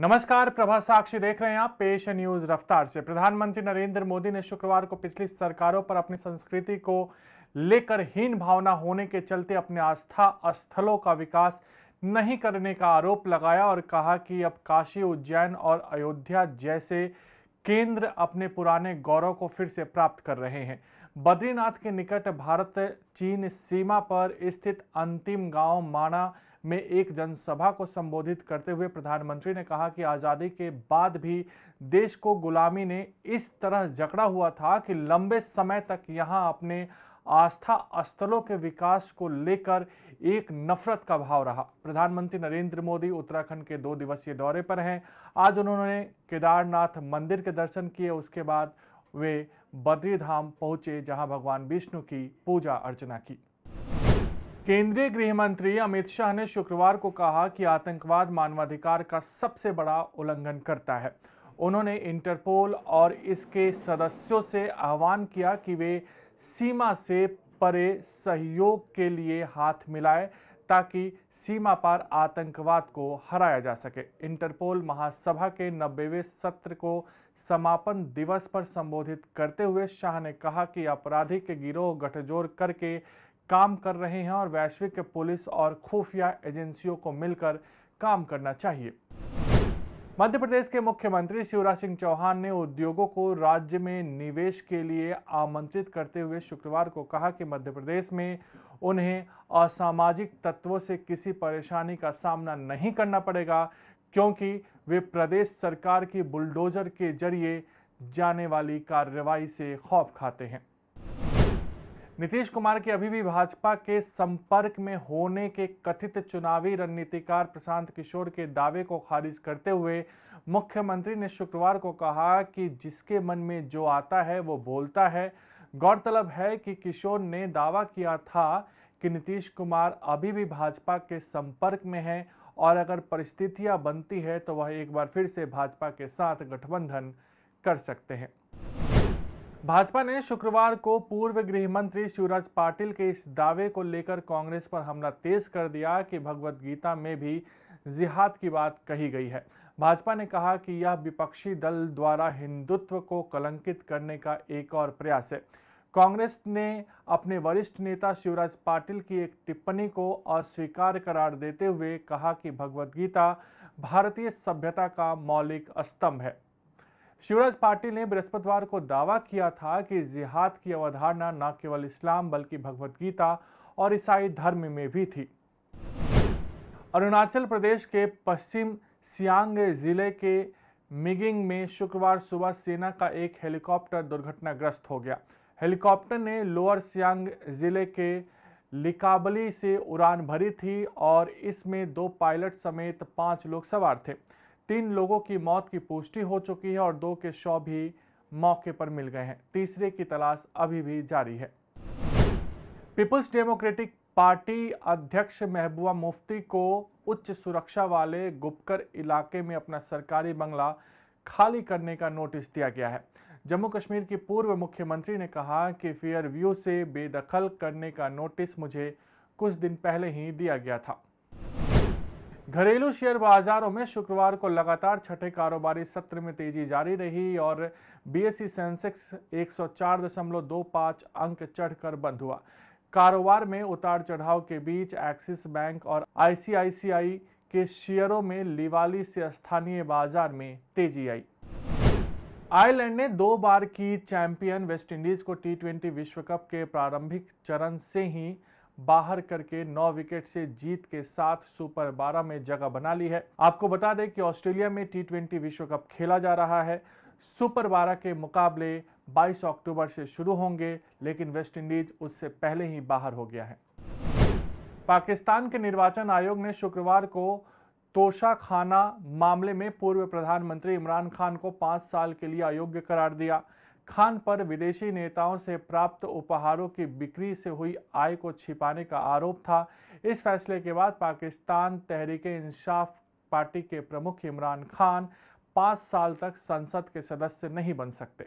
नमस्कार प्रभा साक्षी देख रहे हैं आप पेश न्यूज रफ्तार से प्रधानमंत्री नरेंद्र मोदी ने शुक्रवार को पिछली सरकारों पर अपनी संस्कृति को लेकर हीन भावना होने के चलते अपने आस्था स्थलों का विकास नहीं करने का आरोप लगाया और कहा कि अब काशी उज्जैन और अयोध्या जैसे केंद्र अपने पुराने गौरव को फिर से प्राप्त कर रहे हैं बद्रीनाथ के निकट भारत चीन सीमा पर स्थित अंतिम गांव माना में एक जनसभा को संबोधित करते हुए प्रधानमंत्री ने कहा कि आज़ादी के बाद भी देश को गुलामी ने इस तरह जकड़ा हुआ था कि लंबे समय तक यहाँ अपने आस्था स्थलों के विकास को लेकर एक नफरत का भाव रहा प्रधानमंत्री नरेंद्र मोदी उत्तराखंड के दो दिवसीय दौरे पर हैं आज उन्होंने केदारनाथ मंदिर के दर्शन किए उसके बाद वे बद्री धाम पहुंचे जहां भगवान विष्णु की पूजा अर्चना की केंद्रीय गृह मंत्री अमित शाह ने शुक्रवार को कहा कि आतंकवाद मानवाधिकार का सबसे बड़ा उल्लंघन करता है उन्होंने इंटरपोल और इसके सदस्यों से आह्वान किया कि वे सीमा से परे सहयोग के लिए हाथ मिलाए ताकि सीमा पार आतंकवाद को हराया जा सके इंटरपोल महासभा के नब्बेवें सत्र को समापन दिवस पर संबोधित करते हुए शाह ने कहा कि आपराधिक के गिरोह गठजोड़ करके काम कर रहे हैं और वैश्विक पुलिस और खुफिया एजेंसियों को मिलकर काम करना चाहिए मध्य प्रदेश के मुख्यमंत्री शिवराज सिंह चौहान ने उद्योगों को राज्य में निवेश के लिए आमंत्रित करते हुए शुक्रवार को कहा कि मध्य प्रदेश में उन्हें और सामाजिक तत्वों से किसी परेशानी का सामना नहीं करना पड़ेगा क्योंकि वे प्रदेश सरकार की बुलडोजर के जरिए जाने वाली कार्रवाई से खौफ खाते हैं नीतीश कुमार के अभी भी भाजपा के संपर्क में होने के कथित चुनावी रणनीतिकार प्रशांत किशोर के दावे को खारिज करते हुए मुख्यमंत्री ने शुक्रवार को कहा कि जिसके मन में जो आता है वो बोलता है गौरतलब है कि किशोर ने दावा किया था कि नीतीश कुमार अभी भी भाजपा के संपर्क में हैं और अगर परिस्थितियां बनती है तो वह एक बार फिर से भाजपा के साथ गठबंधन कर सकते हैं भाजपा ने शुक्रवार को पूर्व गृह मंत्री शिवराज पाटिल के इस दावे को लेकर कांग्रेस पर हमला तेज कर दिया कि भगवत गीता में भी जिहाद की बात कही गई है भाजपा ने कहा कि यह विपक्षी दल द्वारा हिंदुत्व को कलंकित करने का एक और प्रयास है कांग्रेस ने अपने वरिष्ठ नेता शिवराज पाटिल की एक टिप्पणी को अस्वीकार करार देते हुए कहा कि भगवद्गीता भारतीय सभ्यता का मौलिक स्तंभ है शिवराज पाटिल ने बृहस्पतिवार को दावा किया था कि जिहाद की अवधारणा न केवल इस्लाम बल्कि भगवद्गीता और ईसाई धर्म में भी थी अरुणाचल प्रदेश के पश्चिम सियांग जिले के मिगिंग में शुक्रवार सुबह सेना का एक हेलीकॉप्टर दुर्घटनाग्रस्त हो गया हेलीकॉप्टर ने लोअर सियांग जिले के लिकाबली से उड़ान भरी थी और इसमें दो पायलट समेत पांच लोग सवार थे तीन लोगों की मौत की पुष्टि हो चुकी है और दो के शव भी मौके पर मिल गए हैं तीसरे की तलाश अभी भी जारी है पीपल्स डेमोक्रेटिक पार्टी अध्यक्ष महबूबा मुफ्ती को उच्च सुरक्षा वाले गुपकर इलाके में अपना सरकारी बंगला खाली करने का नोटिस दिया गया है जम्मू कश्मीर के पूर्व मुख्यमंत्री ने कहा कि फेयर व्यू से बेदखल करने का नोटिस मुझे कुछ दिन पहले ही दिया गया था घरेलू शेयर बाजारों में शुक्रवार को लगातार छठे कारोबारी सत्र में तेजी जारी रही और बीएसई सेंसेक्स 104.25 अंक चढ़कर बंद हुआ कारोबार में उतार चढ़ाव के बीच एक्सिस बैंक और आईसीआईसीआई के शेयरों में लिवाली से स्थानीय बाजार में तेजी आई आयरलैंड ने दो बार की चैंपियन वेस्टइंडीज को टी ट्वेंटी विश्व कप के प्रारंभिक चरण से ही बाहर करके नौ विकेट से जीत के साथ सुपर बारह में जगह बना ली है आपको बता दें कि ऑस्ट्रेलिया में टी ट्वेंटी विश्व कप खेला जा रहा है सुपर बारह के मुकाबले 22 अक्टूबर से शुरू होंगे लेकिन वेस्टइंडीज उससे पहले ही बाहर हो गया है पाकिस्तान के निर्वाचन आयोग ने शुक्रवार को तोशा खाना मामले में पूर्व प्रधानमंत्री इमरान खान को पाँच साल के लिए अयोग्य करार दिया खान पर विदेशी नेताओं से प्राप्त उपहारों की बिक्री से हुई आय को छिपाने का आरोप था इस फैसले के बाद पाकिस्तान तहरीक इंसाफ पार्टी के प्रमुख इमरान खान पाँच साल तक संसद के सदस्य नहीं बन सकते